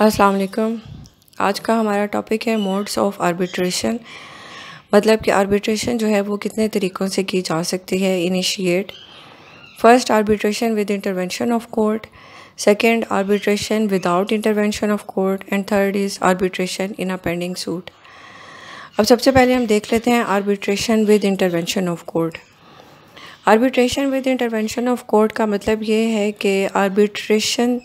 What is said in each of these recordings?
अस्सलाम वालेकुम आज का हमारा टॉपिक है मोड्स ऑफ आर्बिट्रेशन मतलब कि आर्बिट्रेशन जो है वो कितने तरीक़ों से की जा सकती है initiate first arbitration with intervention of court second arbitration without intervention of court and third is arbitration in a pending suit अब सबसे पहले हम देख लेते हैं arbitration with intervention of court arbitration with intervention of court का मतलब ये है कि आर्बिट्रेशन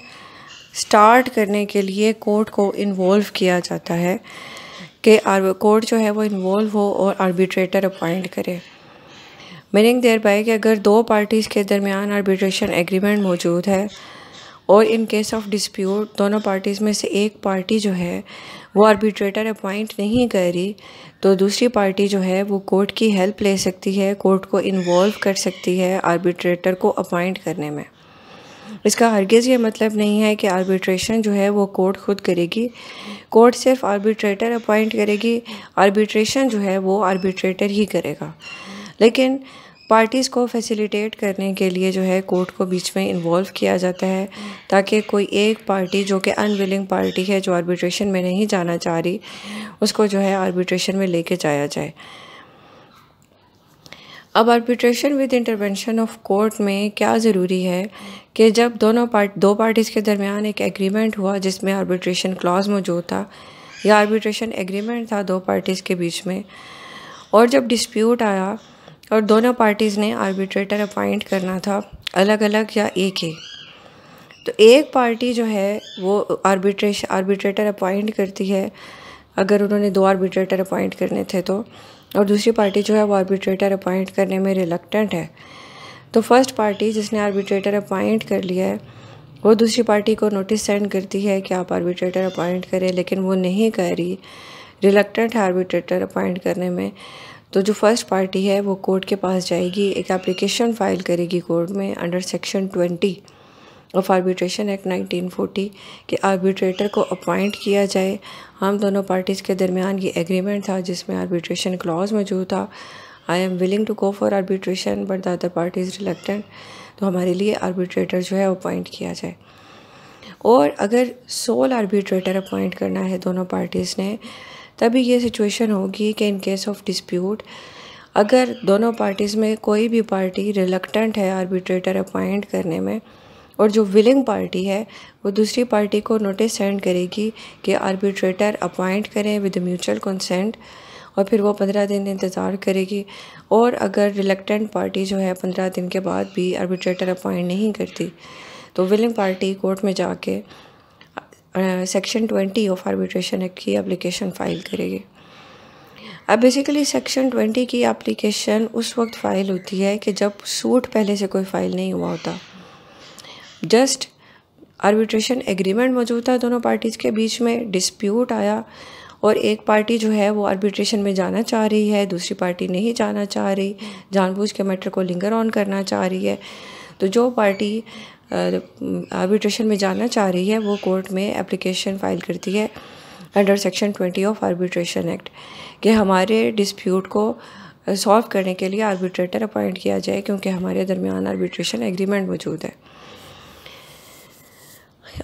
स्टार्ट करने के लिए कोर्ट को इन्वॉल्व किया जाता है कि कोर्ट जो है वो इन्वॉल्व हो और आर्बिट्रेटर अपॉइंट करे मीनिंग देर बाय कि अगर दो पार्टीज़ के दरमियान आर्बिट्रेशन एग्रीमेंट मौजूद है और इन केस ऑफ डिस्प्यूट दोनों पार्टीज़ में से एक पार्टी जो है वो आर्बिट्रेटर अपॉइंट नहीं कर रही तो दूसरी पार्टी जो है वो कोर्ट की हेल्प ले सकती है कोर्ट को इन्वॉल्व कर सकती है आर्बिट्रेटर को अपॉइंट करने में इसका हरगिज़ ये मतलब नहीं है कि आर्बिट्रेशन जो है वो कोर्ट खुद करेगी कोर्ट सिर्फ आर्बिट्रेटर अपॉइंट करेगी आर्बिट्रेशन जो है वो आर्बिट्रेटर ही करेगा लेकिन पार्टीज़ को फैसिलिटेट करने के लिए जो है कोर्ट को बीच में इन्वॉल्व किया जाता है ताकि कोई एक पार्टी जो कि अनविलिंग पार्टी है जो आर्बिट्रेशन में नहीं जाना चाह रही उसको जो है आर्बिट्रेशन में लेके जाया जाए अब arbitration with intervention of court में क्या ज़रूरी है कि जब दोनों पार्ट दो पार्टीज़ के दरमियान एक एग्रीमेंट हुआ जिसमें आर्बिट्रेशन क्लॉज मौजूद था या आर्बिट्रेशन एग्रीमेंट था दो पार्टीज़ के बीच में और जब डिस्प्यूट आया और दोनों पार्टीज़ ने आर्बिट्रेटर अपॉइंट करना था अलग अलग या एक ही तो एक पार्टी जो है वो आर्बिट्रेश आर्बिट्रेटर अपॉइंट करती है अगर उन्होंने दो आर्बिट्रेटर अपॉइंट करने थे तो और दूसरी पार्टी जो है वो आर्बिट्रेटर अपॉइंट करने में रिलकटेंट है तो फर्स्ट पार्टी जिसने आर्बिट्रेटर अपॉइंट कर लिया है वो दूसरी पार्टी को नोटिस सेंड करती है कि आप आर्बिट्रेटर अपॉइंट करें लेकिन वो नहीं कर रही रिलकटेंट है आर्बिट्रेटर अपॉइंट करने में तो जो फर्स्ट पार्टी है वो कोर्ट के पास जाएगी एक एप्लीकेशन फाइल करेगी कोर्ट में under section twenty of arbitration act 1940 के आर्बिट्रेटर को अपॉइंट किया जाए हम दोनों पार्टीज़ के दरमियान ये एग्रीमेंट था जिसमें आर्बिट्रेशन क्लॉज मौजूद था I am willing to go for arbitration but the other party is reluctant तो हमारे लिए आर्बिट्रेटर जो है अपॉइंट किया जाए और अगर सोल आर्बिट्रेटर अपॉइंट करना है दोनों पार्टीज़ ने तभी ये सिचुएशन होगी कि इन केस ऑफ डिस्प्यूट अगर दोनों पार्टीज़ में कोई भी पार्टी रिलक्टेंट है आर्बिट्रेटर अपॉइंट करने में और जो विलिंग पार्टी है वो दूसरी पार्टी को नोटिस सेंड करेगी कि आर्बिट्रेटर अपॉइंट करें विद म्यूचुअल कंसेंट और फिर वो पंद्रह दिन इंतज़ार करेगी और अगर रिलेक्टेंट पार्टी जो है पंद्रह दिन के बाद भी आर्बिट्रेटर अपॉइंट नहीं करती तो विलिंग पार्टी कोर्ट में जाके section twenty of arbitration act की अप्लीकेशन फ़ाइल करेगी अब बेसिकली सेक्शन ट्वेंटी की एप्लीकेशन उस वक्त फ़ाइल होती है कि जब सूट पहले से कोई फ़ाइल नहीं हुआ होता जस्ट आर्बिट्रेशन एग्रीमेंट मौजूद था दोनों पार्टीज़ के बीच में डिस्प्यूट आया और एक पार्टी जो है वो आर्बिट्रेशन में जाना चाह रही है दूसरी पार्टी नहीं जाना चाह रही जानबूझ के मैटर को लिंगर ऑन करना चाह रही है तो जो पार्टी आर्बिट्रेशन में जाना चाह रही है वो कोर्ट में एप्लीकेशन फाइल करती है under section twenty of arbitration act कि हमारे डिस्प्यूट को सॉल्व करने के लिए आर्बिट्रेटर अपॉइंट किया जाए क्योंकि हमारे दरमियान आर्बिट्रेशन एग्रीमेंट मौजूद है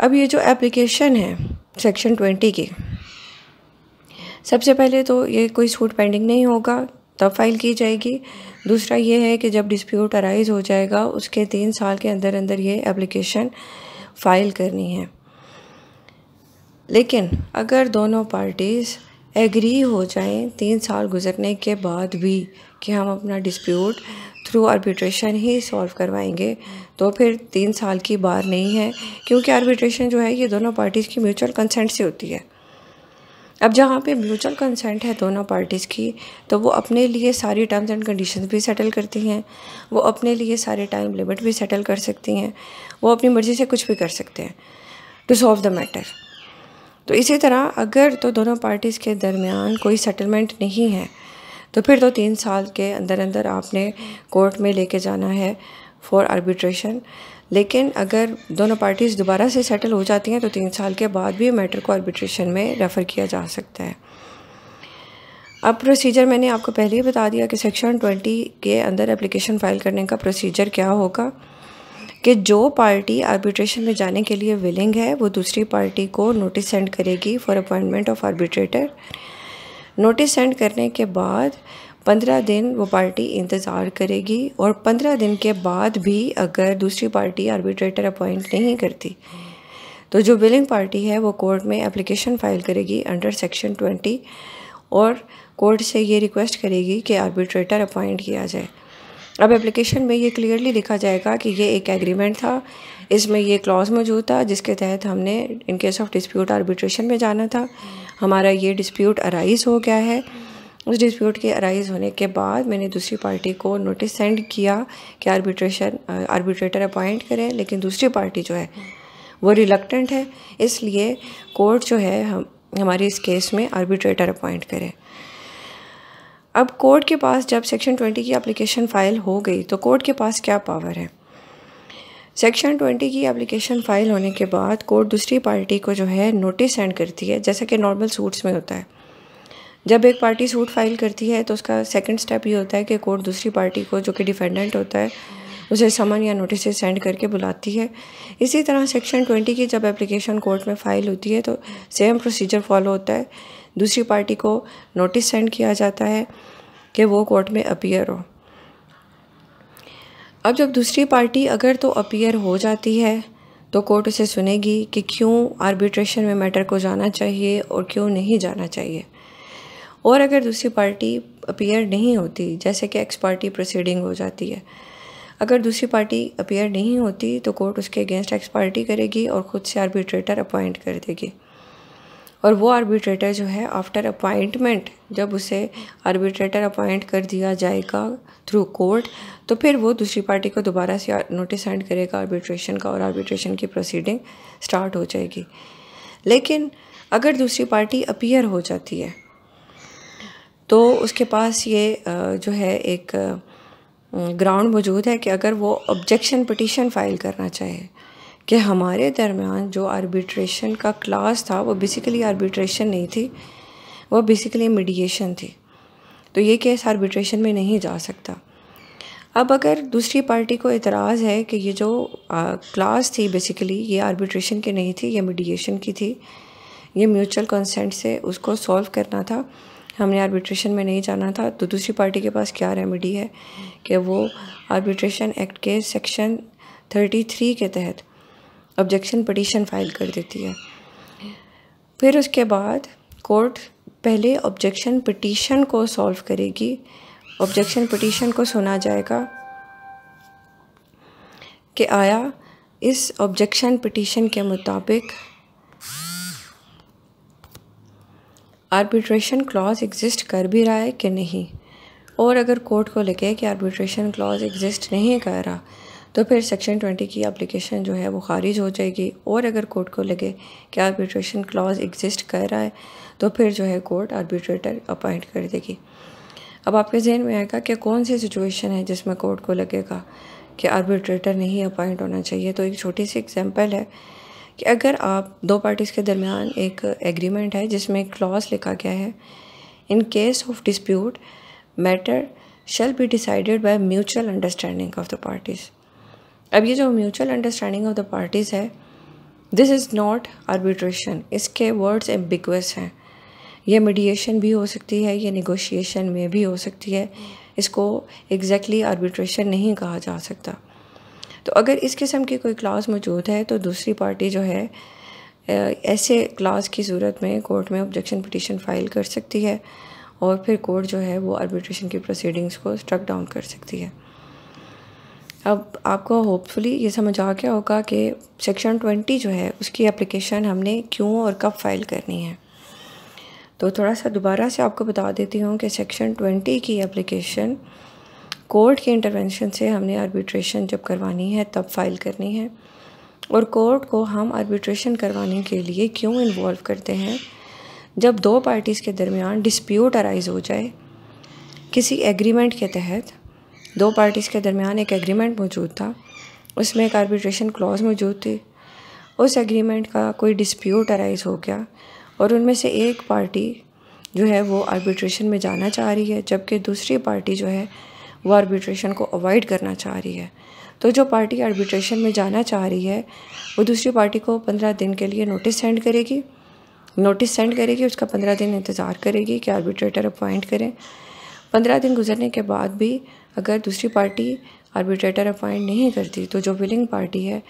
अब ये जो एप्लीकेशन है सेक्शन ट्वेंटी की सबसे पहले तो ये कोई सूट पेंडिंग नहीं होगा तब फाइल की जाएगी दूसरा ये है कि जब डिस्प्यूट अराइज़ हो जाएगा उसके तीन साल के अंदर अंदर ये एप्लीकेशन फाइल करनी है लेकिन अगर दोनों पार्टीज़ एग्री हो जाएं तीन साल गुजरने के बाद भी कि हम अपना डिस्प्यूट थ्रू आर्बिट्रेशन ही सॉल्व करवाएंगे तो फिर तीन साल की बार नहीं है क्योंकि आर्बिट्रेशन जो है ये दोनों पार्टीज़ की म्यूचुअल कंसेंट से होती है अब जहाँ पे म्यूचुअल कंसेंट है दोनों पार्टीज़ की तो वो अपने लिए सारी टर्म्स एंड कंडीशंस भी सेटल करती हैं वो अपने लिए सारे टाइम लिमिट भी सेटल कर सकती हैं वो अपनी मर्ज़ी से कुछ भी कर सकते हैं टू सॉल्व द मैटर तो इसी तरह अगर तो दोनों पार्टीज़ के दरमियान कोई सेटलमेंट नहीं है तो फिर तो तीन साल के अंदर अंदर आपने कोर्ट में लेके जाना है फॉर आर्बिट्रेशन लेकिन अगर दोनों पार्टीज़ दोबारा से सेटल हो जाती हैं तो तीन साल के बाद भी मैटर को आर्बिट्रेशन में रेफ़र किया जा सकता है अब प्रोसीजर मैंने आपको पहले ही बता दिया कि सेक्शन 20 के अंदर एप्लीकेशन फ़ाइल करने का प्रोसीजर क्या होगा कि जो पार्टी आर्बिट्रेशन में जाने के लिए विलिंग है वो दूसरी पार्टी को नोटिस सेंड करेगी for appointment of arbitrator notice send करने के बाद पंद्रह दिन वो पार्टी इंतज़ार करेगी और पंद्रह दिन के बाद भी अगर दूसरी पार्टी आर्बिट्रेटर अपॉइंट नहीं करती तो जो बिलिंग पार्टी है वो कोर्ट में एप्लीकेशन फाइल करेगी अंडर सेक्शन ट्वेंटी और कोर्ट से ये रिक्वेस्ट करेगी कि आर्बिट्रेटर अपॉइंट किया जाए अब एप्लीकेशन में ये क्लियरली लिखा जाएगा कि ये एक एग्रीमेंट था इसमें ये क्लॉज मौजूद था जिसके तहत हमने in case of dispute arbitration में जाना था हमारा ये डिस्प्यूट अराइज़ हो गया है उस डिस्प्यूट के अराइज़ होने के बाद मैंने दूसरी पार्टी को नोटिस सेंड किया कि आर्बिट्रेशन आर्बिट्रेटर अपॉइंट करें लेकिन दूसरी पार्टी जो है वो रिलक्टेंट है इसलिए कोर्ट जो है हम हमारे इस केस में आर्बिट्रेटर अपॉइंट करें अब कोर्ट के पास जब सेक्शन ट्वेंटी की एप्लीकेशन फ़ाइल हो गई तो कोर्ट के पास क्या पावर है सेक्शन ट्वेंटी की एप्लीकेशन फ़ाइल होने के बाद कोर्ट दूसरी पार्टी को जो है नोटिस सेंड करती है जैसा कि नॉर्मल सूट्स में होता है जब एक पार्टी सूट फाइल करती है तो उसका सेकंड स्टेप ये होता है कि कोर्ट दूसरी पार्टी को जो कि डिफेंडेंट होता है उसे समन या नोटिस सेंड करके बुलाती है इसी तरह सेक्शन ट्वेंटी की जब एप्लीकेशन कोर्ट में फ़ाइल होती है तो सेम प्रोसीजर फॉलो होता है दूसरी पार्टी को नोटिस सेंड किया जाता है कि वो कोर्ट में अपियर हो अब जब दूसरी पार्टी अगर तो अपीयर हो जाती है तो कोर्ट उसे सुनेगी कि क्यों आर्बिट्रेशन में मैटर को जाना चाहिए और क्यों नहीं जाना चाहिए और अगर दूसरी पार्टी अपीयर नहीं होती जैसे कि एक्स पार्टी प्रोसीडिंग हो जाती है अगर दूसरी पार्टी अपीयर नहीं होती तो कोर्ट उसके अगेंस्ट एक्स पार्टी करेगी और ख़ुद से आर्बिट्रेटर अपॉइंट कर देगी और वो आर्बिट्रेटर जो है आफ्टर अपॉइंटमेंट जब उसे आर्बिट्रेटर अपॉइंट कर दिया जाएगा थ्रू कोर्ट तो फिर वो दूसरी पार्टी को दोबारा से नोटिस सेंड करेगा आर्बिट्रेशन का और आर्बिट्रेशन की प्रोसीडिंग स्टार्ट हो जाएगी लेकिन अगर दूसरी पार्टी अपीयर हो जाती है तो उसके पास ये जो है एक ग्राउंड मौजूद है कि अगर वो ऑब्जेक्शन पटिशन फ़ाइल करना चाहे कि हमारे दरमियान जो आर्बिट्रेशन का क्लास था वो बेसिकली आर्बिट्रेशन नहीं थी वो बेसिकली मीडिएशन थी तो ये केस आर्बिट्रेशन में नहीं जा सकता अब अगर दूसरी पार्टी को इतराज़ है कि ये जो आ, क्लास थी बेसिकली ये आर्बिट्रेशन की नहीं थी ये मीडिएशन की थी ये म्यूचुअल कंसेंट से उसको सॉल्व करना था हमने आर्बिट्रेशन में नहीं जाना था तो दूसरी पार्टी के पास क्या रेमेडी है कि वो आर्बिट्रेशन एक्ट के सेक्शन 33 के तहत ऑब्जेक्शन पटिशन फाइल कर देती है फिर उसके बाद कोर्ट पहले ऑब्जेक्शन पटिशन को सॉल्व करेगी ऑब्जेक्शन पटिशन को सुना जाएगा कि आया इस ऑब्जेक्शन पटिशन के मुताबिक आर्बिट्रेशन क्लॉज एग्जिस्ट कर भी रहा है कि नहीं और अगर कोर्ट को लगे कि आर्बिट्रेशन क्लॉज एग्जिस्ट नहीं कर रहा तो फिर सेक्शन ट्वेंटी की अप्लीकेशन जो है वो खारिज हो जाएगी और अगर कोर्ट को लगे कि आर्बिट्रेशन क्लॉज एग्जिस्ट कर रहा है तो फिर जो है कोर्ट आर्बिट्रेटर अपॉइंट कर देगी अब आपके जहन में आएगा कि कौन सी सिचुएशन है जिसमें कोर्ट को लगेगा कि आर्बिट्रेटर नहीं अपॉइंट होना चाहिए तो एक छोटी सी एग्जांपल है कि अगर आप दो पार्टीज़ के दरमियान एक एग्रीमेंट है जिसमें एक क्लॉज लिखा गया है in case of dispute matter shall be decided by mutual understanding of the parties अब ये जो mutual understanding of the parties है दिस इज़ नॉट आर्बिट्रेशन इसके वर्ड्स एम्बिगस हैं यह मीडिएशन भी हो सकती है यह निगोशिएशन में भी हो सकती है इसको एग्जैक्टली exactly आर्बिट्रेशन नहीं कहा जा सकता तो अगर इस किस्म की कोई क्लास मौजूद है तो दूसरी पार्टी जो है ऐसे क्लास की सूरत में कोर्ट में ऑब्जेक्शन पटिशन फाइल कर सकती है और फिर कोर्ट जो है वो आर्बिट्रेशन की प्रोसीडिंग्स को स्ट्रक डाउन कर सकती है अब आपको होपफुली ये समझ आ गया होगा कि सेक्शन ट्वेंटी जो है उसकी एप्लीकेशन हमने क्यों और कब फाइल करनी है तो थोड़ा सा दोबारा से आपको बता देती हूँ कि सेक्शन ट्वेंटी की एप्लीकेशन कोर्ट के इंटरवेंशन से हमने आर्बिट्रेशन जब करवानी है तब फाइल करनी है और कोर्ट को हम आर्बिट्रेशन करवाने के लिए क्यों इन्वॉल्व करते हैं जब दो पार्टीज़ के दरमियान डिस्प्यूट अराइज़ हो जाए किसी एग्रीमेंट के तहत दो पार्टीज़ के दरमियान एक एग्रीमेंट मौजूद था उसमें एक आर्बिट्रेशन क्लॉज मौजूद थी उस एग्रीमेंट का कोई डिस्प्यूट अराइज हो गया और उनमें से एक पार्टी जो है वो आर्बिट्रेशन में जाना चाह रही है जबकि दूसरी पार्टी जो है वो आर्बिट्रेशन को अवॉइड करना चाह रही है तो जो पार्टी आर्बिट्रेशन में जाना चाह रही है वो दूसरी पार्टी को पंद्रह दिन के लिए नोटिस सेंड करेगी नोटिस सेंड करेगी उसका पंद्रह दिन इंतज़ार करेगी कि आर्बिट्रेटर अपॉइंट करें पंद्रह दिन गुजरने के बाद भी अगर दूसरी पार्टी आर्बिट्रेटर अपॉइंट नहीं करती तो जो विलिंग पार्टी है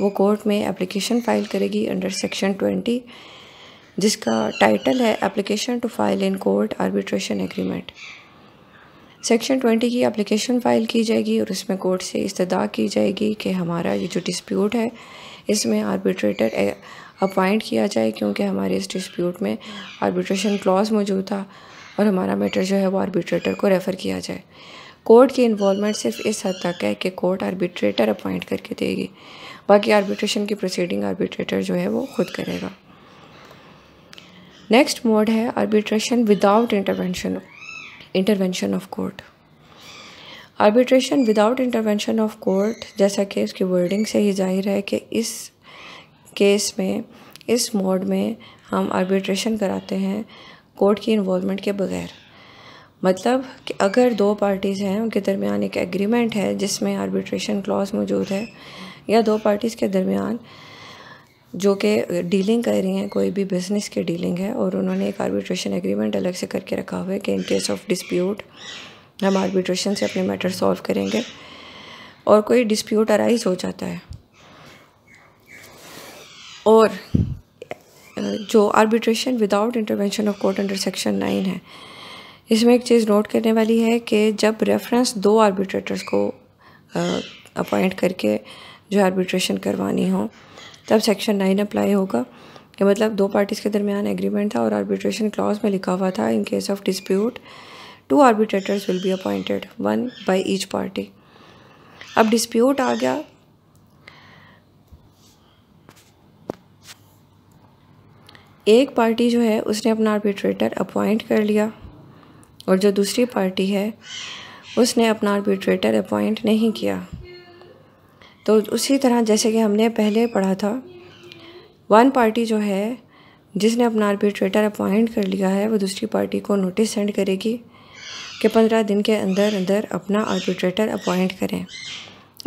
वो कोर्ट में एप्लीकेशन फाइल करेगी अंडर सेक्शन ट्वेंटी जिसका टाइटल है application to file in court arbitration agreement section twenty की एप्लीकेशन फ़ाइल की जाएगी और उसमें कोर्ट से इस्तदा की जाएगी कि हमारा ये जो डिस्प्यूट है इसमें आर्बिट्रेटर अपॉइंट किया जाए क्योंकि हमारे इस डिस्प्यूट में आर्बिट्रेशन क्लॉज मौजूद था और हमारा मैटर जो है वो आर्बिट्रेटर को रेफ़र किया जाए कोर्ट की इन्वॉलमेंट सिर्फ इस हद तक है कि कोर्ट आर्बिट्रेटर अपॉइंट करके देगी बाकी आर्बिट्रेशन की प्रोसीडिंग आर्बिट्रेटर जो है वो खुद करेगा नेक्स्ट मोड है arbitration without intervention intervention of court arbitration without intervention of court जैसा कि उसकी वर्डिंग से ही जाहिर है कि इस केस में इस मोड में हम आर्बिट्रेशन कराते हैं कोर्ट की इन्वॉलमेंट के बगैर मतलब कि अगर दो पार्टीज़ हैं उनके दरमियान एक एग्रीमेंट है जिसमें आर्बिट्रेशन क्लॉज मौजूद है या दो पार्टीज़ के दरमियान जो कि डीलिंग कर रही हैं कोई भी बिज़नेस की डीलिंग है और उन्होंने एक आर्बिट्रेशन एग्रीमेंट अलग से करके रखा हुआ है कि इन केस ऑफ डिस्प्यूट हम आर्बिट्रेशन से अपने मैटर सॉल्व करेंगे और कोई डिस्प्यूट अराइज हो जाता है और जो arbitration without intervention of court under section nine है इसमें एक चीज़ नोट करने वाली है कि जब रेफरेंस दो आर्बिट्रेटर्स को अपॉइंट करके जो आर्बिट्रेशन करवानी हो तब सेक्शन नाइन अप्लाई होगा कि मतलब दो पार्टीज़ के दरमियान एग्रीमेंट था और आर्बिट्रेशन क्लॉज में लिखा हुआ था in case of dispute two arbitrators will be appointed one by each party अब डिस्प्यूट आ गया एक पार्टी जो है उसने अपना आर्बिट्रेटर अपॉइंट कर लिया और जो दूसरी पार्टी है उसने अपना आर्बिट्रेटर अपॉइंट नहीं किया तो उसी तरह जैसे कि हमने पहले पढ़ा था वन पार्टी जो है जिसने अपना आर्बिट्रेटर अपॉइंट कर लिया है वो दूसरी पार्टी को नोटिस सेंड करेगी कि पंद्रह दिन के अंदर अंदर अपना आर्बिट्रेटर अपॉइंट करें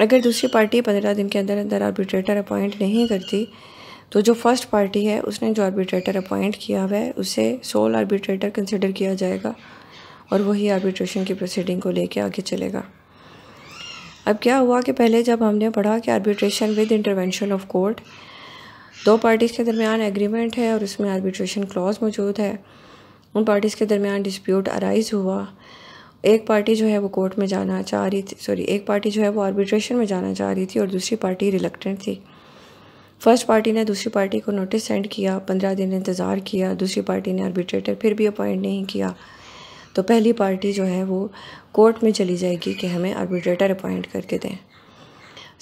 अगर दूसरी पार्टी पंद्रह दिन के अंदर अंदर आर्बिट्रेटर अपॉइंट नहीं करती तो जो फर्स्ट पार्टी है उसने जो आर्बिट्रेटर अपॉइंट किया हुआ है उसे सोल आर्बिट्रेटर कंसिडर किया जाएगा और वही आर्बिट्रेशन की प्रोसीडिंग को लेकर आगे चलेगा अब क्या हुआ कि पहले जब हमने पढ़ा कि arbitration with intervention of court दो पार्टीज़ के दरमियान एग्रीमेंट है और उसमें आर्बिट्रेशन क्लॉज मौजूद है उन पार्टीज़ के दरमियान डिस्प्यूट अराइज हुआ एक पार्टी जो है वो कोर्ट में जाना चाह रही थी सॉरी एक पार्टी जो है वो आर्बिट्रेशन में जाना चाह रही थी और दूसरी पार्टी रिलेक्टेंट थी फर्स्ट पार्टी ने दूसरी पार्टी को नोटिस सेंड किया पंद्रह दिन इंतज़ार किया दूसरी पार्टी ने आर्बिट्रेटर फिर भी अपॉइंट नहीं किया तो पहली पार्टी जो है वो कोर्ट में चली जाएगी कि हमें आर्बिट्रेटर अपॉइंट करके दें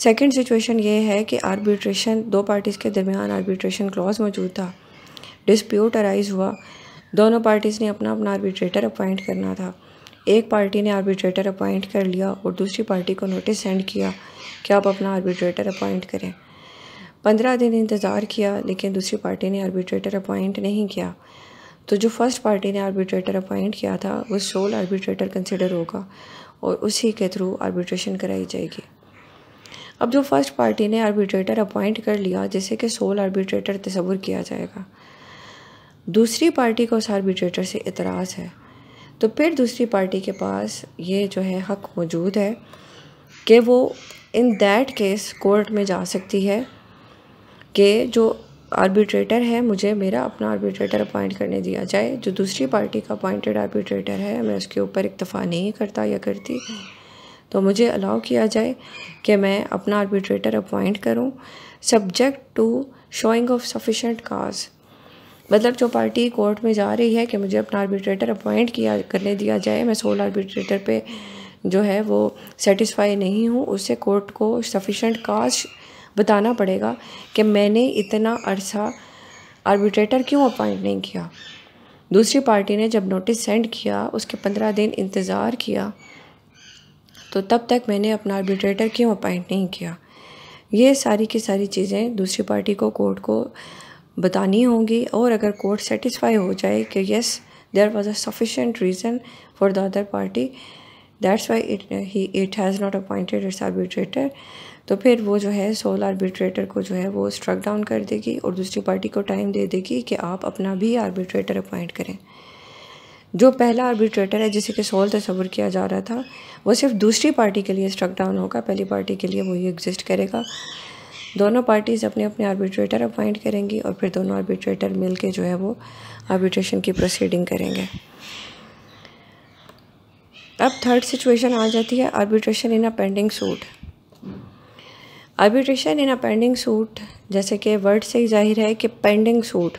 सेकंड सिचुएशन ये है कि आर्बिट्रेशन दो पार्टीज़ के दरमियान आर्बिट्रेशन क्लॉज मौजूद था डिस्प्यूट अराइज हुआ दोनों पार्टीज़ ने अपना अपना आर्बिट्रेटर अपॉइंट करना था एक पार्टी ने आर्बिट्रेटर अपॉइंट कर लिया और दूसरी पार्टी को नोटिस सेंड किया कि आप अपना आर्बिट्रेटर अपॉइंट करें पंद्रह दिन इंतज़ार किया लेकिन दूसरी पार्टी ने आर्बिट्रेटर अपॉइंट नहीं किया तो जो फर्स्ट पार्टी ने आर्बिट्रेटर अपॉइंट किया था वो सोल आर्बिट्रेटर कंसिडर होगा और उसी के थ्रू आर्बिट्रेशन कराई जाएगी अब जो फर्स्ट पार्टी ने आर्बिट्रेटर अपॉइंट कर लिया जैसे कि सोल आर्बिट्रेटर तस्वुर किया जाएगा दूसरी पार्टी को उस आर्बिट्रेटर से इतराज़ है तो फिर दूसरी पार्टी के पास ये जो है हक मौजूद है कि वो इन दैट केस कोर्ट में जा सकती है कि जो आर्बिट्रेटर है मुझे मेरा अपना आर्बिट्रेटर अपॉइंट करने दिया जाए जो दूसरी पार्टी का अपॉइंटेड आर्बिट्रेटर है मैं उसके ऊपर इतफ़ा नहीं करता या करती तो मुझे अलाउ किया जाए कि मैं अपना आर्बिट्रेटर अपॉइंट करूं subject to showing of sufficient cause मतलब जो पार्टी कोर्ट में जा रही है कि मुझे अपना आर्बिट्रेटर अपॉइंट किया करने दिया जाए मैं सोल आर्बिट्रेटर पर जो है वो सेटिस्फाई नहीं हूँ उससे कोर्ट को सफिशेंट काज बताना पड़ेगा कि मैंने इतना अरसा आर्बिट्रेटर क्यों अपॉइंट नहीं किया दूसरी पार्टी ने जब नोटिस सेंड किया उसके पंद्रह दिन इंतज़ार किया तो तब तक मैंने अपना आर्बिट्रेटर क्यों अपॉइंट नहीं किया ये सारी की सारी चीज़ें दूसरी पार्टी को कोर्ट को बतानी होंगी और अगर कोर्ट सेटिस्फाई हो जाए कि yes there was a sufficient reason for the other party that's why it he it has not appointed its arbitrator तो फिर वो जो है सोल आर्बिट्रेटर को जो है वो स्ट्रक डाउन कर देगी और दूसरी पार्टी को टाइम दे देगी कि आप अपना भी आर्बिट्रेटर अपॉइंट करें जो पहला आर्बिट्रेटर है जिसे कि सोल तस्वर किया जा रहा था वो सिर्फ दूसरी पार्टी के लिए स्ट्रक डाउन होगा पहली पार्टी के लिए वो ही एग्जिस्ट करेगा दोनों पार्टीज़ अपने अपने आर्बिट्रेटर अपॉइंट करेंगी और फिर दोनों आर्बिट्रेटर मिल के जो है वो आर्बिट्रेशन की प्रोसीडिंग करेंगे अब थर्ड सिचुएशन आ जाती है arbitration in a pending suit arbitration in a pending suit जैसे कि वर्ड से ही जाहिर है कि पेंडिंग सूट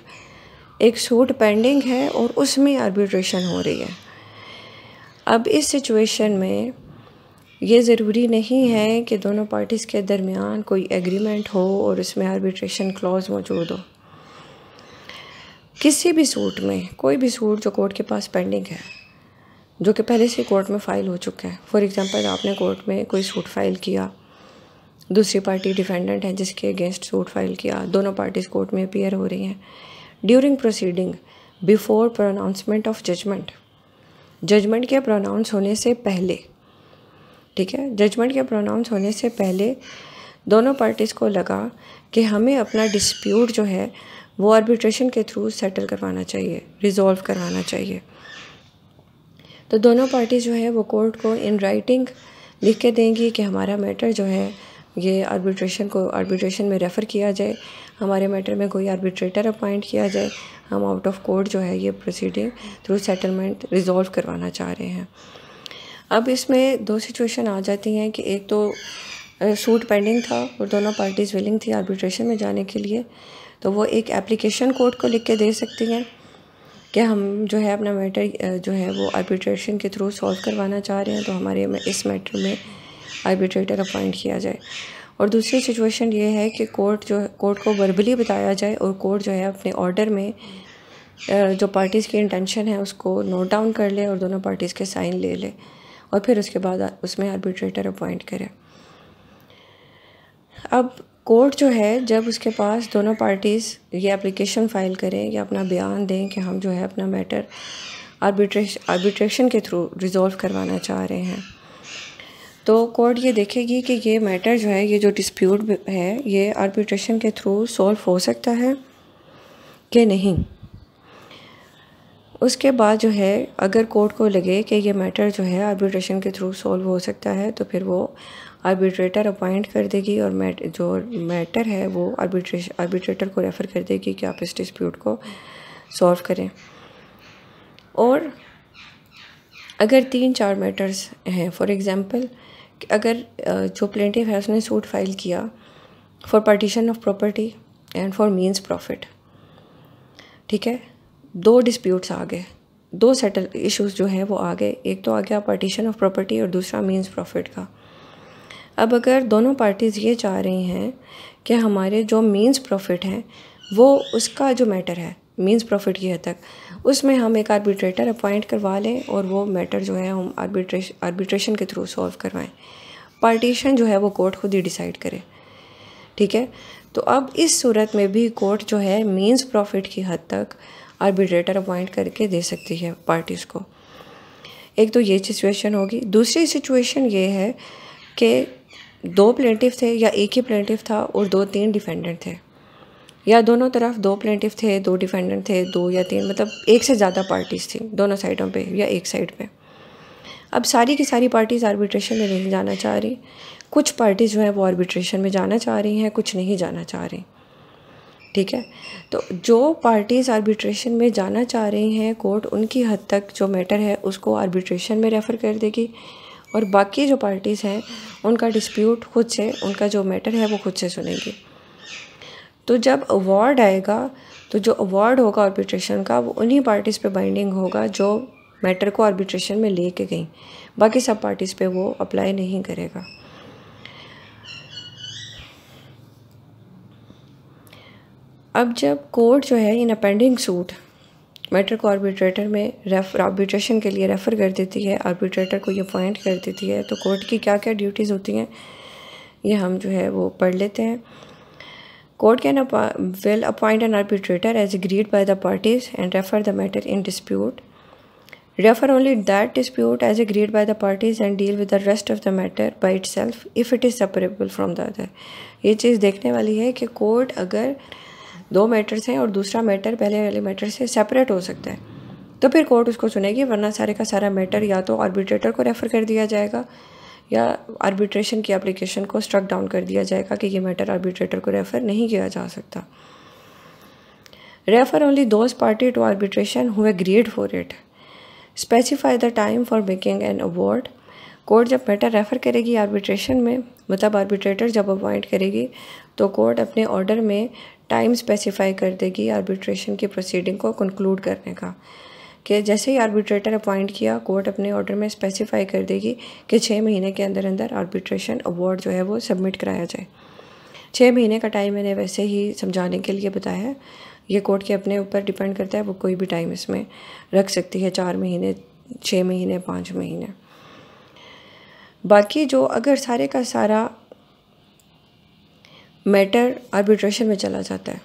एक सूट पेंडिंग है और उसमें आर्बिट्रेशन हो रही है अब इस सिचुएशन में ये ज़रूरी नहीं है कि दोनों पार्टीज़ के दरमियान कोई एग्रीमेंट हो और उसमें आर्बिट्रेशन क्लॉज मौजूद हो किसी भी सूट में कोई भी सूट जो कोर्ट के पास पेंडिंग है जो कि पहले से कोर्ट में फ़ाइल हो चुका है फॉर एग्ज़ाम्पल आपने कोर्ट में कोई सूट फ़ाइल किया दूसरी पार्टी डिफेंडेंट है जिसके अगेंस्ट सूट फाइल किया दोनों पार्टीज कोर्ट में अपीयर हो रही हैं during proceeding before pronouncement of judgment judgment के प्रोनाउंस होने से पहले ठीक है जजमेंट के प्रोनाउंस होने से पहले दोनों पार्टीज़ को लगा कि हमें अपना डिस्प्यूट जो है वो आर्बिट्रेशन के थ्रू सेटल करवाना चाहिए रिजॉल्व करवाना चाहिए तो दोनों पार्टी जो है वो कोर्ट को इन राइटिंग लिख के देंगी कि हमारा मैटर जो है ये आर्बिट्रेशन को आर्बिट्रेशन में रेफ़र किया जाए हमारे मैटर में कोई आर्बिट्रेटर अपॉइंट किया जाए हम आउट ऑफ कोर्ट जो है ये प्रोसीडिंग थ्रू सेटलमेंट रिजॉल्व करवाना चाह रहे हैं अब इसमें दो सिचुएशन आ जाती हैं कि एक तो सूट पेंडिंग था और दोनों पार्टीज़ विलिंग थी आर्बिट्रेशन में जाने के लिए तो वो एक एप्लीकेशन कोर्ट को लिख के दे सकती हैं कि हम जो है अपना मैटर जो है वो आर्बिट्रेशन के थ्रू सॉल्व करवाना चाह रहे हैं तो हमारे इस मैटर में आर्बिट्रेटर अपॉइंट किया जाए और दूसरी सिचुएशन ये है कि कोर्ट जो कोर्ट को वर्बली बताया जाए और कोर्ट जो है अपने ऑर्डर में जो पार्टीज़ की इंटेंशन है उसको नोट डाउन कर ले और दोनों पार्टीज़ के साइन ले ले और फिर उसके बाद उसमें आर्बिट्रेटर अपॉइंट करे अब कोर्ट जो है जब उसके पास दोनों पार्टीज़ ये एप्लीकेशन फ़ाइल करें या अपना बयान दें कि हम जो है अपना मैटर आर्बिट्रेश आर्बिट्रेशन के थ्रू रिज़ोल्व करवाना चाह रहे हैं तो कोर्ट ये देखेगी कि ये मैटर जो है ये जो डिस्प्यूट है ये आर्बिट्रेशन के थ्रू सॉल्व हो सकता है कि नहीं उसके बाद जो है अगर कोर्ट को लगे कि ये मैटर जो है आर्बिट्रेशन के थ्रू सॉल्व हो सकता है तो फिर वो आर्बिट्रेटर अपॉइंट कर देगी और मैट जो मैटर है वो आर्बिट्रेशन आर्बिट्रेटर को रेफ़र कर देगी कि आप इस डिस्प्यूट को सॉल्व करें और अगर तीन चार मैटर्स हैं फॉर एग्ज़ाम्पल अगर जो प्लेंटिव है उसने सूट फाइल किया for partition of property and for mesne profit ठीक है दो डिस्प्यूट्स आ गए दो सेटल इश्यूज जो हैं वो आ गए एक तो आ गया पार्टीशन ऑफ प्रॉपर्टी और दूसरा मीन्स प्रॉफिट का अब अगर दोनों पार्टीज़ ये चाह रही हैं कि हमारे जो मीन्स प्रॉफिट हैं वो उसका जो मैटर है मीन्स प्रॉफिट की हद तक उसमें हम एक आर्बिट्रेटर अपॉइंट करवा लें और वो मैटर जो है हम आर्बिट्रेश आर्बिट्रेशन के थ्रू सॉल्व करवाएं पार्टीशन जो है वो कोर्ट खुद ही डिसाइड करे ठीक है तो अब इस सूरत में भी कोर्ट जो है मीन्स प्रॉफिट की हद तक आर्बिट्रेटर अपॉइंट करके दे सकती है पार्टीज़ को एक तो ये सिचुएशन होगी दूसरी सिचुएशन ये है कि दो प्लेंटिव थे या एक ही प्लेंटिव था और दो तीन डिफेंडेंट थे या दोनों तरफ दो प्लेटिव थे दो डिफेंडेंट थे दो या तीन मतलब एक से ज़्यादा पार्टीज़ थी दोनों साइडों पे या एक साइड पे अब सारी की सारी पार्टीज़ आर्बिट्रेशन में नहीं जाना चाह रही कुछ पार्टीज़ जो हैं वो आर्बिट्रेशन में जाना चाह रही हैं कुछ नहीं जाना चाह रही ठीक है तो जो पार्टीज़ आर्बिट्रेशन में जाना चाह रही हैं कोर्ट उनकी हद तक जो मैटर है उसको आर्बिट्रेशन में रेफ़र कर देगी और बाकी जो पार्टीज़ हैं उनका डिस्प्यूट खुद से उनका जो मैटर है वो खुद से सुनेंगी तो जब अवार्ड आएगा तो जो अवार्ड होगा आर्बिट्रेशन का वो उन्हीं पार्टीज़ पे बाइंडिंग होगा जो मैटर को आर्बिट्रेशन में ले के गई बाकी सब पार्टीज़ पे वो अप्लाई नहीं करेगा अब जब कोर्ट जो है इन अपेंडिंग सूट मैटर को आर्बिट्रेटर में रेफर आर्बिट्रेशन के लिए रेफ़र कर देती है आर्बिट्रेटर को ये अपॉइंट कर देती है तो कोर्ट की क्या क्या ड्यूटीज़ होती हैं ये हम जो है वो पढ़ लेते हैं Court can will appoint an arbitrator as agreed by the parties and refer the matter in dispute. Refer only that dispute as agreed by the parties and deal with the rest of the matter by itself if it is separable from the other. ये चीज़ देखने वाली है कि court अगर दो matters हैं और दूसरा मैटर पहले वाले मैटर से सेपरेट हो सकता है तो फिर कोर्ट उसको सुनेगी वरना सारे का सारा मैटर या तो ऑर्बिट्रेटर को रेफ़र कर दिया जाएगा या आर्बिट्रेशन की एप्लीकेशन को स्ट्रक डाउन कर दिया जाएगा कि ये मैटर आर्बिट्रेटर को रेफ़र नहीं किया जा सकता refer only those party to arbitration who agreed for it specify the time for making an award court जब मैटर रेफ़र करेगी आर्बिट्रेशन में मतलब आर्बिट्रेटर जब अपॉइंट करेगी तो कोर्ट अपने ऑर्डर में टाइम स्पेसिफाई कर देगी आर्बिट्रेशन की प्रोसीडिंग को कंक्लूड करने का कि जैसे ही आर्बिट्रेटर अपॉइंट किया कोर्ट अपने ऑर्डर में स्पेसिफाई कर देगी कि छः महीने के अंदर अंदर आर्बिट्रेशन अवार्ड जो है वो सबमिट कराया जाए छः महीने का टाइम मैंने वैसे ही समझाने के लिए बताया है ये कोर्ट के अपने ऊपर डिपेंड करता है वो कोई भी टाइम इसमें रख सकती है चार महीने छः महीने पाँच महीने बाकी जो अगर सारे का सारा मैटर आर्बिट्रेशन में चला जाता है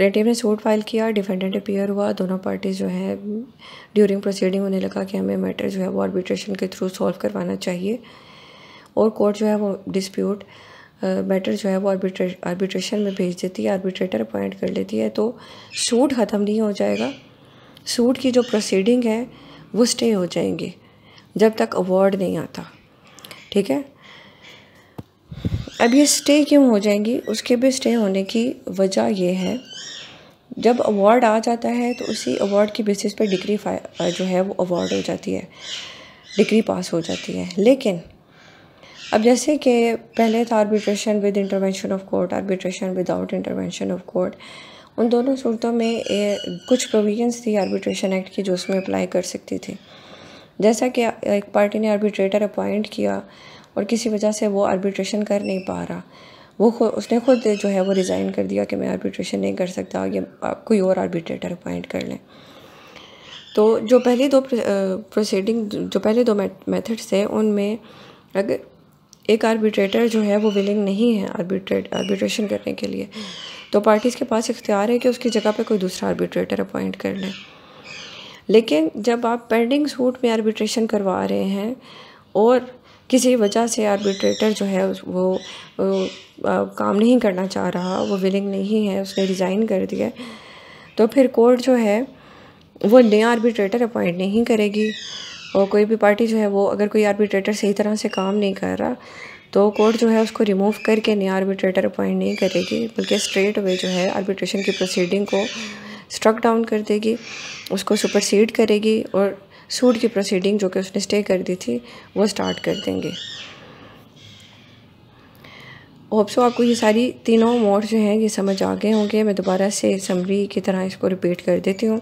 रेड ने सूट फाइल किया डिफेंडेंट अपेयर हुआ दोनों पार्टीज जो है ड्यूरिंग प्रोसीडिंग उन्हें लगा कि हमें मैटर जो है वो आर्बिट्रेशन के थ्रू सॉल्व करवाना चाहिए और कोर्ट जो है वो डिस्प्यूट मैटर जो है वो आर्बिट्रे आर्बिट्रेशन में भेज देती है आर्बिट्रेटर अपॉइंट कर लेती है तो सूट ख़त्म नहीं हो जाएगा सूट की जो प्रोसीडिंग है वो स्टे हो जाएंगी जब तक अवार्ड नहीं आता ठीक है अब ये स्टे क्यों हो जाएंगी उसके भी स्टे होने की वजह यह है जब अवार्ड आ जाता है तो उसी अवार्ड की बेसिस पर डिग्री जो है वो अवार्ड हो जाती है डिग्री पास हो जाती है लेकिन अब जैसे कि पहले था arbitration with intervention of court arbitration without intervention of court उन दोनों सूरतों में ए, कुछ प्रोविजंस थी आर्बिट्रेशन एक्ट की जो उसमें अप्लाई कर सकती थी जैसा कि एक पार्टी ने आर्बिट्रेटर अपॉइंट किया और किसी वजह से वो आर्बिट्रेशन कर नहीं पा रहा वो खुद उसने खुद जो है वो रिज़ाइन कर दिया कि मैं आर्बिट्रेशन नहीं कर सकता या आप कोई और आर्बिट्रेटर अपॉइंट कर लें तो जो पहले दो प्रोसीडिंग जो पहले दो मेथड्स थे उनमें अगर एक आर्बिट्रेटर जो है वो विलिंग नहीं है आर्बिट्रेट आर्बिट्रेशन करने के लिए तो पार्टीज़ के पास इख्तियार है कि उसकी जगह पे कोई दूसरा आर्बिट्रेटर अपॉइंट कर लें लेकिन जब आप पेंडिंग सूट में आर्बिट्रेशन करवा रहे हैं और किसी वजह से आर्बिट्रेटर जो है वो, वो आ, काम नहीं करना चाह रहा वो विलिंग नहीं है उसने रिज़ाइन कर दिया तो फिर कोर्ट जो है वो नया आर्बिट्रेटर अपॉइंट नहीं करेगी और कोई भी पार्टी जो है वो अगर कोई आर्बिट्रेटर सही तरह से काम नहीं कर रहा तो कोर्ट जो है उसको रिमूव करके नया आर्बिट्रेटर अपॉइंट नहीं करेगी बल्कि स्ट्रेट वे जो है आर्बिट्रेशन की प्रोसीडिंग को स्ट्रक डाउन कर देगी उसको सुपरसीड करेगी और सूट की प्रोसीडिंग जो कि उसने स्टे कर दी थी वो स्टार्ट कर देंगे होप्सो आपको ये सारी तीनों मोड जो हैं ये समझ आ गए होंगे मैं दोबारा से समरी की तरह इसको रिपीट कर देती हूँ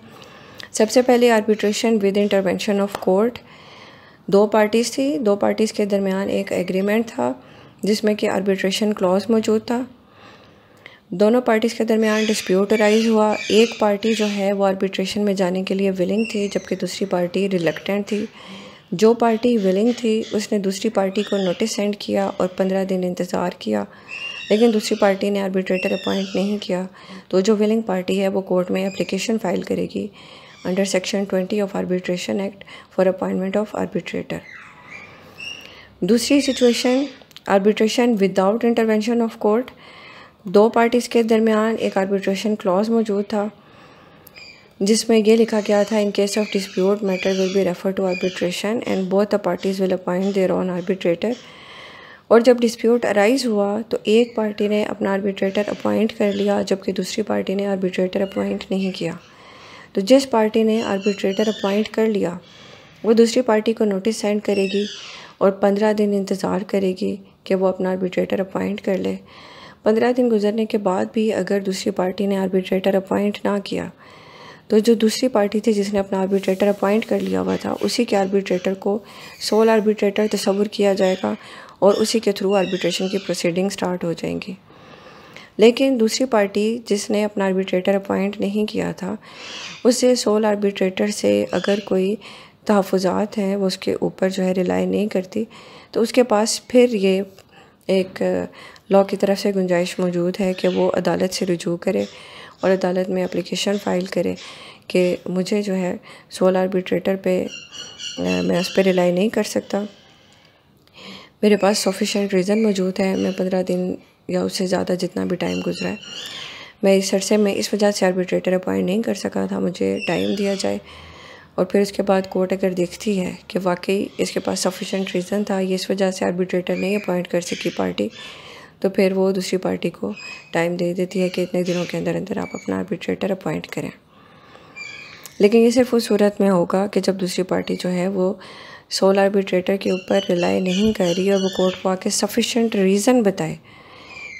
सबसे पहले arbitration with intervention of court दो पार्टीज़ थी दो पार्टीज़ के दरमियान एक एग्रीमेंट था जिसमें कि आर्बिट्रेशन क्लॉज मौजूद था दोनों पार्टीज़ के दरमियान डिस्प्यूट राइज हुआ एक पार्टी जो है वो आर्बिट्रेशन में जाने के लिए विलिंग थी जबकि दूसरी पार्टी रिलकटेंट थी जो पार्टी विलिंग थी उसने दूसरी पार्टी को नोटिस सेंड किया और पंद्रह दिन इंतज़ार किया लेकिन दूसरी पार्टी ने आर्बिट्रेटर अपॉइंट नहीं किया तो जो विलिंग पार्टी है वो कोर्ट में अप्लीकेशन फ़ाइल करेगी under section twenty of arbitration act for appointment of arbitrator दूसरी situation arbitration without intervention of court दो पार्टीज़ के दरमियान एक आर्बिट्रेशन क्लॉज मौजूद था जिसमें यह लिखा गया था in case of dispute matter will be refer to arbitration and both the parties will appoint their own arbitrator और जब डिस्प्यूट अराइज हुआ तो एक पार्टी ने अपना आर्बिट्रेटर अपॉइंट कर लिया जबकि दूसरी पार्टी ने आर्बिट्रेटर अपॉइंट नहीं किया तो जिस पार्टी ने आर्बिट्रेटर अपॉइंट कर लिया वो दूसरी पार्टी को नोटिस सेंड करेगी और पंद्रह दिन इंतज़ार करेगी कि वो अपना आर्बिट्रेटर अपॉइंट कर ले पंद्रह दिन गुजरने के बाद भी अगर दूसरी पार्टी ने आर्बिट्रेटर अपॉइंट ना किया तो जो दूसरी पार्टी थी जिसने अपना आर्बिट्रेटर अपॉइंट कर लिया हुआ था उसी के आर्बिट्रेटर को सोल आर्बिट्रेटर तस्वुर किया जाएगा और उसी के थ्रू आर्बिट्रेशन की प्रोसीडिंग स्टार्ट हो जाएंगी लेकिन दूसरी पार्टी जिसने अपना आर्बिट्रेटर अपॉइंट नहीं किया था उससे सोल आर्बिट्रेटर से अगर कोई तहफ़ात हैं वो उसके ऊपर जो है रिलाई नहीं करती तो उसके पास फिर ये एक लॉ की तरफ से गुंजाइश मौजूद है कि वो अदालत से रजू करे और अदालत में अप्लीकेशन फ़ाइल करे कि मुझे जो है सोल आर्बिट्रेटर पे मैं उस पर रिलाई नहीं कर सकता मेरे पास सफिशेंट रीज़न मौजूद है मैं पंद्रह दिन या उससे ज़्यादा जितना भी टाइम गुजरा है मैं इस अरसे में इस वजह से आर्बिट्रेटर अपॉइंट नहीं कर सका था मुझे टाइम दिया जाए और फिर उसके बाद कोर्ट अगर देखती है कि वाकई इसके पास सफिशेंट रीज़न था इस वजह से आर्बिट्रेटर नहीं अपॉइंट कर सकी पार्टी तो फिर वो दूसरी पार्टी को टाइम दे देती है कि इतने दिनों के अंदर अंदर आप अपना आर्बिट्रेटर अपॉइंट करें लेकिन ये सिर्फ उस सूरत में होगा कि जब दूसरी पार्टी जो है वो सोल आर्बिट्रेटर के ऊपर रिलाई नहीं कर रही और वो कोर्ट को आके सफिशेंट रीज़न बताए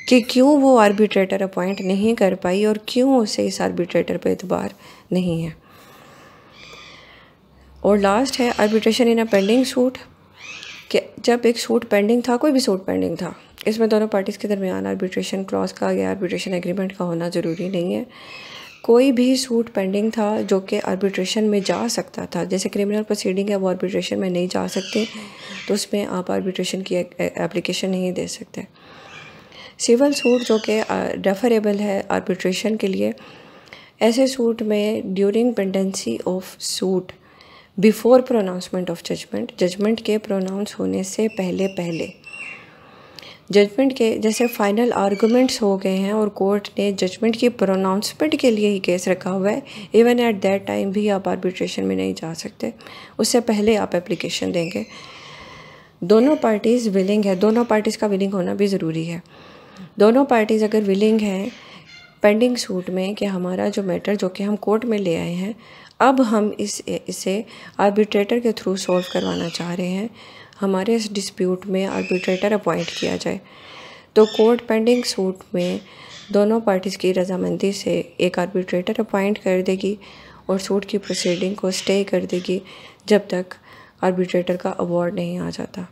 कि क्यों वो आर्बिट्रेटर अपॉइंट नहीं कर पाई और क्यों उसे इस आर्बिट्रेटर पर एतबार नहीं है और लास्ट है arbitration in a pending suit कि जब एक सूट पेंडिंग था कोई भी सूट पेंडिंग था इसमें दोनों पार्टीज़ के दरमियान आर्बिट्रेशन क्लॉज का या आर्बिट्रेशन एग्रीमेंट का होना ज़रूरी नहीं है कोई भी सूट पेंडिंग था जो कि आर्बिट्रेशन में जा सकता था जैसे क्रिमिनल प्रोसीडिंग है वो आर्बिट्रेशन में नहीं जा सकते तो उसमें आप आर्बिट्रेशन की एप्लीकेशन नहीं दे सकते सिविल सूट जो कि रेफरेबल है आर्बिट्रेशन के लिए ऐसे सूट में during pendency of suit before pronouncement of judgment judgment के प्रोनाउंस होने से पहले पहले जजमेंट के जैसे फाइनल आर्गूमेंट्स हो गए हैं और कोर्ट ने जजमेंट की प्रोनाउंसमेंट के लिए ही केस रखा हुआ है इवन एट दैट टाइम भी आप आर्बिट्रेशन में नहीं जा सकते उससे पहले आप एप्लीकेशन देंगे दोनों पार्टीज़ विलिंग है दोनों पार्टीज़ का विलिंग होना भी ज़रूरी है दोनों पार्टीज़ अगर विलिंग हैं पेंडिंग सूट में कि हमारा जो मैटर जो कि हम कोर्ट में ले आए हैं अब हम इस इसे आर्बिट्रेटर के थ्रू सॉल्व करवाना चाह रहे हैं हमारे इस डिस्प्यूट में आर्बिट्रेटर अपॉइंट किया जाए तो कोर्ट पेंडिंग सूट में दोनों पार्टीज़ की रजामंदी से एक आर्बिट्रेटर अपॉइंट कर देगी और सूट की प्रोसीडिंग को स्टे कर देगी जब तक आर्बिट्रेटर का अवार्ड नहीं आ जाता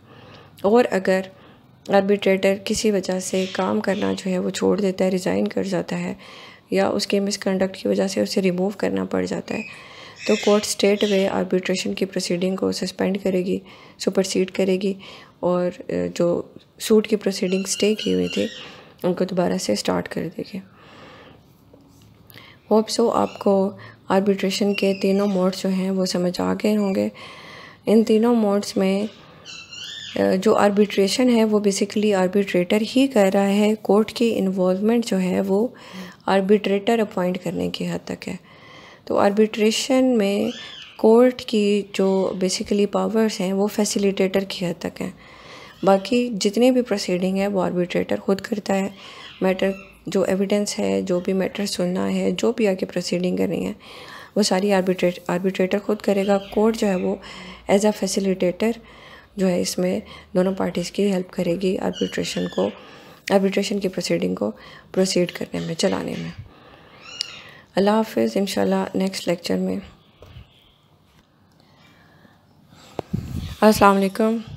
और अगर आर्बिट्रेटर किसी वजह से काम करना जो है वो छोड़ देता है रिज़ाइन कर जाता है या उसके मिसकंडक्ट की वजह से उसे रिमूव करना पड़ जाता है तो कोर्ट स्टेट वे आर्बिट्रेशन की प्रोसीडिंग को सस्पेंड करेगी सुपरसीड करेगी और जो सूट की प्रोसीडिंग स्टे की हुई थी उनको दोबारा से स्टार्ट कर देगी होप सो आपको आर्बिट्रेशन के तीनों मोड्स जो हैं वो समझ आ गए होंगे इन तीनों मोड्स में जो आर्बिट्रेशन है वो बेसिकली आर्बिट्रेटर ही कर रहा है कोर्ट की इन्वॉल्वमेंट जो है वो आर्बिट्रेटर अपॉइंट करने की हद तक है तो आर्बिट्रेशन में कोर्ट की जो बेसिकली पावर्स हैं वो फैसिलिटेटर की हद तक हैं बाकी जितने भी प्रोसीडिंग है वो आर्बिट्रेटर खुद करता है मैटर जो एविडेंस है जो भी मैटर सुनना है जो भी आगे प्रोसीडिंग करनी है वो सारी आर्बिट्रेट आर्बिट्रेटर खुद करेगा कोर्ट जो है वो एज अ फैसिलिटेटर जो है इसमें दोनों पार्टीज़ की हेल्प करेगी आर्बिट्रेशन को आर्बिट्रेशन की प्रोसीडिंग को प्रोसीड करने में चलाने में अल्लाह हाफ़ इनशा नेक्स्ट लेक्चर में अस्सलाम